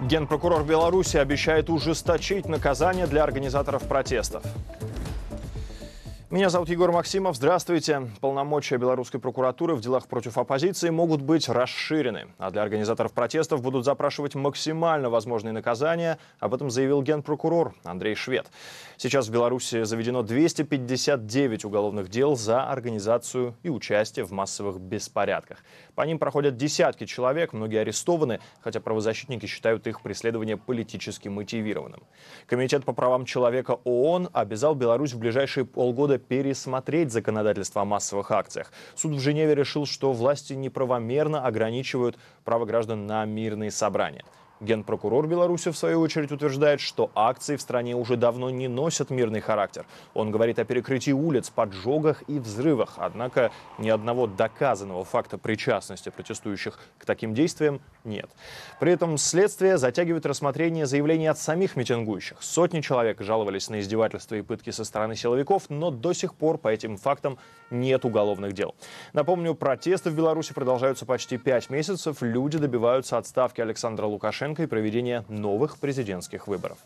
Генпрокурор Беларуси обещает ужесточить наказание для организаторов протестов. Меня зовут Егор Максимов. Здравствуйте. Полномочия белорусской прокуратуры в делах против оппозиции могут быть расширены. А для организаторов протестов будут запрашивать максимально возможные наказания. Об этом заявил генпрокурор Андрей Швед. Сейчас в Беларуси заведено 259 уголовных дел за организацию и участие в массовых беспорядках. По ним проходят десятки человек, многие арестованы, хотя правозащитники считают их преследование политически мотивированным. Комитет по правам человека ООН обязал Беларусь в ближайшие полгода года пересмотреть законодательство о массовых акциях. Суд в Женеве решил, что власти неправомерно ограничивают право граждан на мирные собрания. Генпрокурор Беларуси, в свою очередь, утверждает, что акции в стране уже давно не носят мирный характер. Он говорит о перекрытии улиц, поджогах и взрывах. Однако ни одного доказанного факта причастности протестующих к таким действиям нет. При этом следствие затягивает рассмотрение заявлений от самих митингующих. Сотни человек жаловались на издевательства и пытки со стороны силовиков, но до сих пор по этим фактам нет уголовных дел. Напомню, протесты в Беларуси продолжаются почти пять месяцев. Люди добиваются отставки Александра Лукашенко оценкой проведения новых президентских выборов.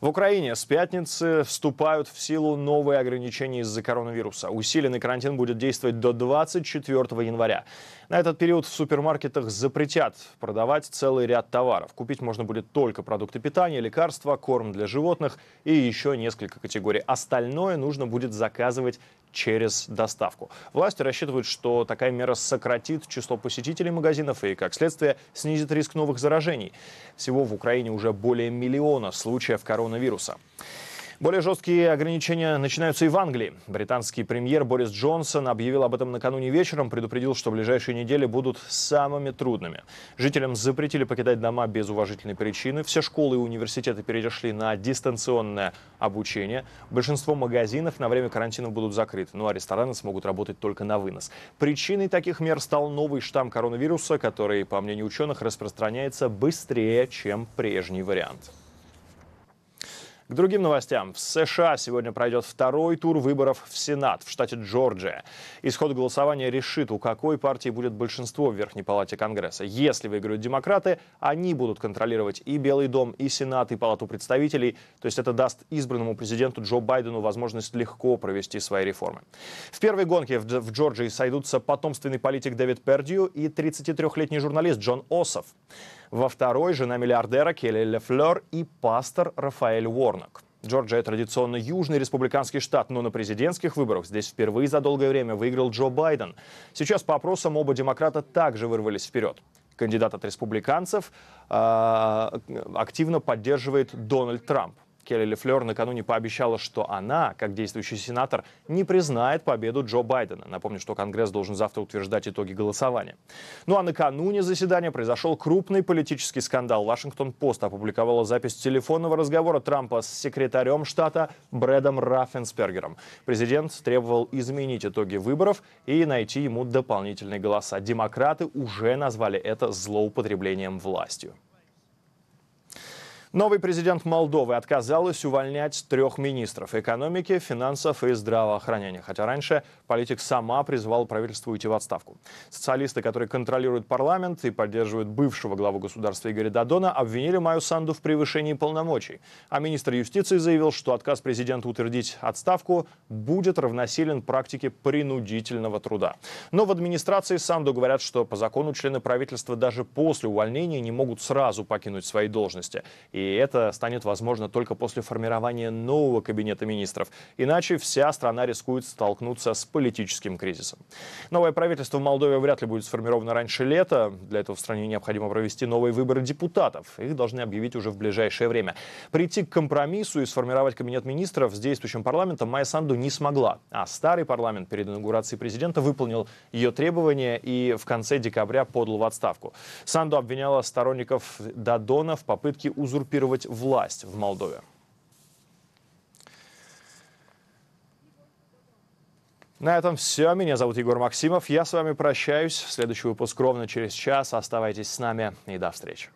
В Украине с пятницы вступают в силу новые ограничения из-за коронавируса. Усиленный карантин будет действовать до 24 января. На этот период в супермаркетах запретят продавать целый ряд товаров. Купить можно будет только продукты питания, лекарства, корм для животных и еще несколько категорий. Остальное нужно будет заказывать через доставку. Власти рассчитывают, что такая мера сократит число посетителей магазинов и, как следствие, снизит риск новых заражений. Всего в Украине уже более миллиона случаев коронавируса. Более жесткие ограничения начинаются и в Англии. Британский премьер Борис Джонсон объявил об этом накануне вечером, предупредил, что ближайшие недели будут самыми трудными. Жителям запретили покидать дома без уважительной причины. Все школы и университеты перешли на дистанционное обучение. Большинство магазинов на время карантина будут закрыты, ну а рестораны смогут работать только на вынос. Причиной таких мер стал новый штамм коронавируса, который, по мнению ученых, распространяется быстрее, чем прежний вариант. К другим новостям. В США сегодня пройдет второй тур выборов в Сенат в штате Джорджия. Исход голосования решит, у какой партии будет большинство в Верхней Палате Конгресса. Если выиграют демократы, они будут контролировать и Белый дом, и Сенат, и Палату представителей. То есть это даст избранному президенту Джо Байдену возможность легко провести свои реформы. В первой гонке в Джорджии сойдутся потомственный политик Дэвид Пердью и 33-летний журналист Джон Осов. Во второй – жена миллиардера Келли Лефлер и пастор Рафаэль Уорнок. Джорджия – традиционно южный республиканский штат, но на президентских выборах здесь впервые за долгое время выиграл Джо Байден. Сейчас по опросам оба демократа также вырвались вперед. Кандидат от республиканцев э, активно поддерживает Дональд Трамп. Келли Лефлер накануне пообещала, что она, как действующий сенатор, не признает победу Джо Байдена. Напомню, что Конгресс должен завтра утверждать итоги голосования. Ну а накануне заседания произошел крупный политический скандал. Вашингтон-Пост опубликовала запись телефонного разговора Трампа с секретарем штата Брэдом Раффенспергером. Президент требовал изменить итоги выборов и найти ему дополнительные голоса. Демократы уже назвали это злоупотреблением властью. Новый президент Молдовы отказалась увольнять трех министров – экономики, финансов и здравоохранения. Хотя раньше политик сама призвал правительство уйти в отставку. Социалисты, которые контролируют парламент и поддерживают бывшего главу государства Игоря Дадона, обвинили Маю Санду в превышении полномочий. А министр юстиции заявил, что отказ президента утвердить отставку будет равносилен практике принудительного труда. Но в администрации Санду говорят, что по закону члены правительства даже после увольнения не могут сразу покинуть свои должности. И это станет возможно только после формирования нового кабинета министров. Иначе вся страна рискует столкнуться с политическим кризисом. Новое правительство в Молдове вряд ли будет сформировано раньше лета. Для этого в стране необходимо провести новые выборы депутатов. Их должны объявить уже в ближайшее время. Прийти к компромиссу и сформировать кабинет министров с действующим парламентом Майя Санду не смогла. А старый парламент перед инаугурацией президента выполнил ее требования и в конце декабря подал в отставку. Санду обвиняла сторонников Дадона в попытке узурпировать узурпировать власть в Молдове. На этом все. Меня зовут Егор Максимов. Я с вами прощаюсь. Следующий выпуск ровно через час. Оставайтесь с нами и до встречи.